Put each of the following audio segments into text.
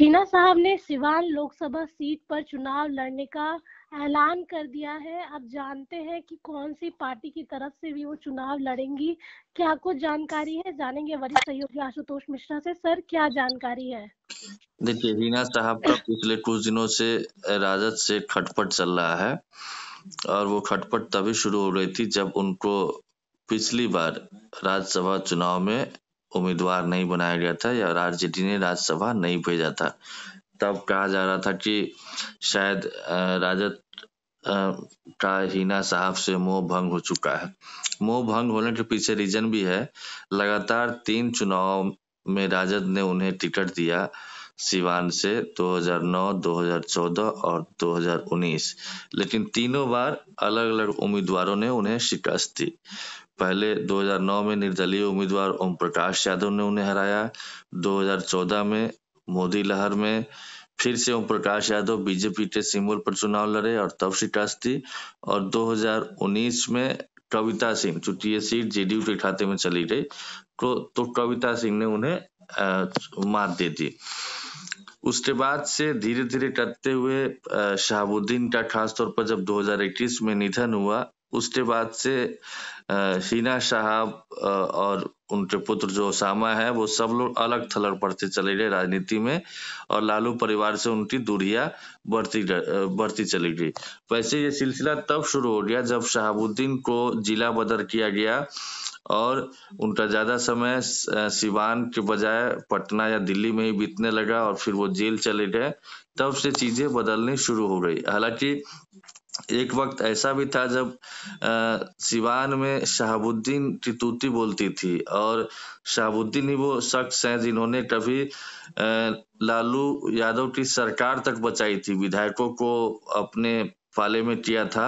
हिना साहब ने सिवान लोकसभा सीट पर चुनाव लड़ने का ऐलान कर दिया है अब जानते हैं कि कौन सी पार्टी की तरफ से भी वो चुनाव लड़ेंगी क्या कुछ जानकारी है जानेंगे वरिष्ठ सहयोगी आशुतोष मिश्रा से सर क्या जानकारी है देखिए रीना साहब का पिछले कुछ दिनों से राजद से खटपट चल रहा है और वो खटपट तभी शुरू हो रही थी जब उनको पिछली बार राज्यसभा चुनाव में उम्मीदवार नहीं बनाया गया था या आरजेडी ने राज्यसभा नहीं भेजा था तब कहा जा रहा था कि शायद राजद का हीना साहब से मोह भंग हो चुका है मोह भंग होने के पीछे रीजन भी है लगातार तीन चुनाव में राजद ने उन्हें टिकट दिया सिवान से 2009, 2014 और 2019 लेकिन तीनों बार अलग अलग उम्मीदवारों ने उन्हें शिकस्त दी पहले 2009 में निर्दलीय उम्मीदवार ओम प्रकाश यादव ने उन्हें हराया 2014 में मोदी लहर में फिर से ओम प्रकाश यादव बीजेपी के सिंबल पर चुनाव लड़े और तब शिकस्त दी और 2019 में कविता सिंह चूंकि ये सीट जेडीयू के खाते में चली गई तो, तो कविता सिंह ने उन्हें मात दे दी उसके बाद से धीरे धीरे टटते हुए शहाबुद्दीन का खासतौर पर जब 2021 में निधन हुआ उसके बाद से हीना हिना शहाब और उनके पुत्र जो ओसामा है वो सब लोग अलग थलग पड़ते चले गए राजनीति में और लालू परिवार से उनकी दूरिया बढ़ती बढ़ती चली गई वैसे ये सिलसिला तब शुरू हो गया जब शहाबुद्दीन को जिला बदर किया गया और उनका ज़्यादा समय सिवान के बजाय पटना या दिल्ली में ही बीतने लगा और फिर वो जेल चले गए तब से चीज़ें बदलनी शुरू हो गई हालांकि एक वक्त ऐसा भी था जब सिवान में शहाबुद्दीन की तूती बोलती थी और शहाबुद्दीन ही वो शख्स हैं जिन्होंने कभी लालू यादव की सरकार तक बचाई थी विधायकों को अपने फाले में किया था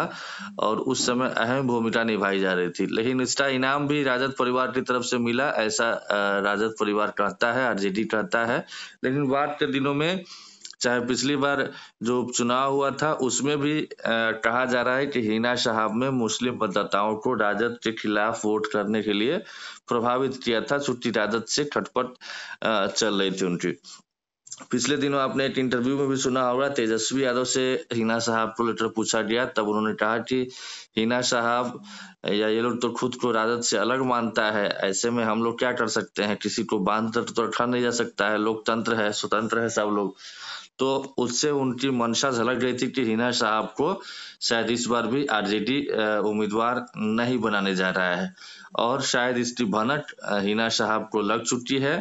और उस समय अहम भूमिका निभाई जा रही थी लेकिन इसका इनाम भी राजद परिवार की तरफ से मिला ऐसा राजद परिवार कहता है आरजेडी कहता है लेकिन बाद के दिनों में चाहे पिछली बार जो चुनाव हुआ था उसमें भी कहा जा रहा है कि हिना साहब में मुस्लिम मतदाताओं को राजद के खिलाफ वोट करने के लिए प्रभावित किया था छुट्टी राजद से खटपट चल रही थी उनकी पिछले दिनों आपने एक इंटरव्यू में भी सुना होगा तेजस्वी यादव से हिना साहब को लेटर पूछा गया तब उन्होंने कहा कि हिना साहब या ये लोग तो खुद को राजद से अलग मानता है ऐसे में हम लोग क्या कर सकते हैं किसी को बांध कर तो रखा नहीं जा सकता है लोकतंत्र है स्वतंत्र है सब लोग तो उससे उनकी मंशा झलक गई थी कि हिना साहब को शायद इस बार भी आरजेडी उम्मीदवार नहीं बनाने जा रहा है और शायद इसकी भनक हिना साहब को लग चुकी है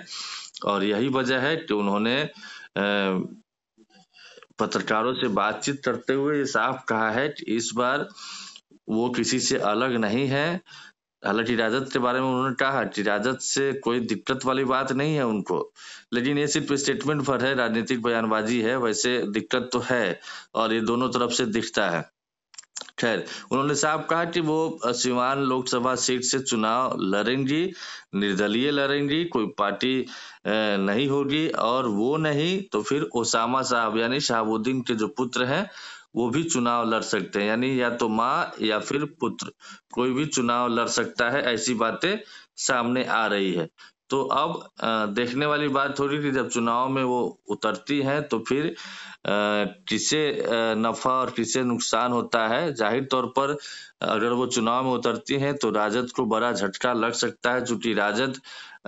और यही वजह है कि उन्होंने पत्रकारों से बातचीत करते हुए ये साफ कहा है कि इस बार वो किसी से अलग नहीं है हालांकि राजद के बारे में उन्होंने कहा कि राजद से कोई दिक्कत वाली बात नहीं है उनको लेकिन ये सिर्फ स्टेटमेंट पर है राजनीतिक बयानबाजी है वैसे दिक्कत तो है और ये दोनों तरफ से दिखता है खैर उन्होंने साफ कहा कि वो सिवान लोकसभा सीट से चुनाव लड़ेंगी निर्दलीय लड़ेंगी कोई पार्टी नहीं होगी और वो नहीं तो फिर ओसामा साहब यानी शहाबुद्दीन के जो पुत्र हैं वो भी चुनाव लड़ सकते हैं यानी या तो माँ या फिर पुत्र कोई भी चुनाव लड़ सकता है ऐसी बातें सामने आ रही है तो अब देखने वाली बात थोड़ी कि जब चुनाव में वो उतरती है तो फिर किसे नफा और किसे नुकसान होता है जाहिर तौर पर अगर वो चुनाव में उतरती हैं तो राजद को बड़ा झटका लग सकता है चूंकि राजद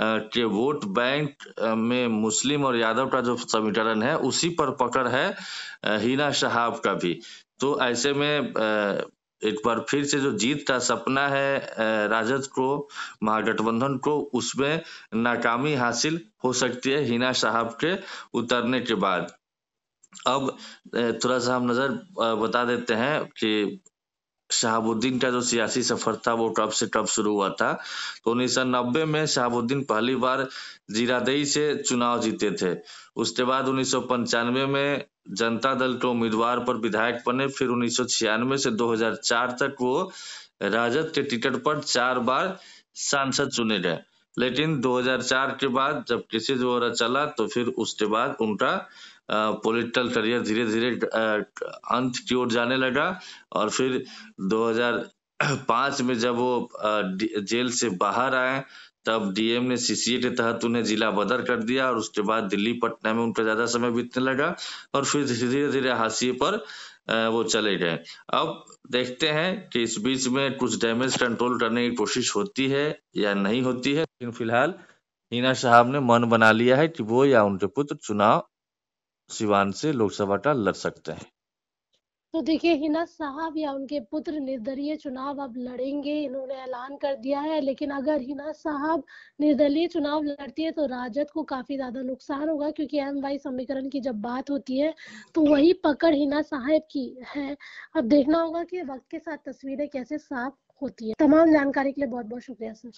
के वोट बैंक में मुस्लिम और यादव का जो समीकरण है उसी पर पकड़ है हीना शहाब का भी तो ऐसे में एक बार फिर से जो जीत का सपना है राजद को महागठबंधन को उसमें नाकामी हासिल हो सकती है हिना साहब के उतरने के बाद अब थोड़ा सा हम नजर बता देते हैं कि शहाबुद्दीन का जो सियासी सफर था वो टॉप से टॉप शुरू हुआ था तो उन्नीस में शहाबुद्दीन पहली बार जीरादेई से चुनाव जीते थे उसके बाद उन्नीस में जनता दल के उम्मीदवार पर विधायक बने फिर उन्नीस से 2004 तक वो राजद के टिकट पर चार बार सांसद चुने गए लेकिन 2004 के बाद जब केसेज वगैरह चला तो फिर उसके बाद उनका पॉलिटिकल करियर धीरे धीरे अंत की ओर जाने लगा और फिर 2005 में जब वो जेल से बाहर आए तब डीएम ने सीसीए के तहत उन्हें जिला बदर कर दिया और उसके बाद दिल्ली पटना में उनका ज्यादा समय बीतने लगा और फिर धीरे धीरे हाशिए पर वो चले गए अब देखते हैं कि इस बीच में कुछ डैमेज कंट्रोल करने की कोशिश होती है या नहीं होती है लेकिन फिलहाल हीना साहब ने मन बना लिया है कि वो या उनके पुत्र चुनाव सिवान से लोकसभा का लड़ सकते हैं तो देखिए हिना साहब या उनके पुत्र निर्दलीय चुनाव अब लड़ेंगे इन्होंने ऐलान कर दिया है लेकिन अगर हिना साहब निर्दलीय चुनाव लड़ती है तो राजद को काफी ज्यादा नुकसान होगा क्योंकि एम वाई समीकरण की जब बात होती है तो वही पकड़ हिना साहब की है अब देखना होगा कि वक्त के साथ तस्वीरें कैसे साफ होती है तमाम जानकारी के लिए बहुत बहुत शुक्रिया सर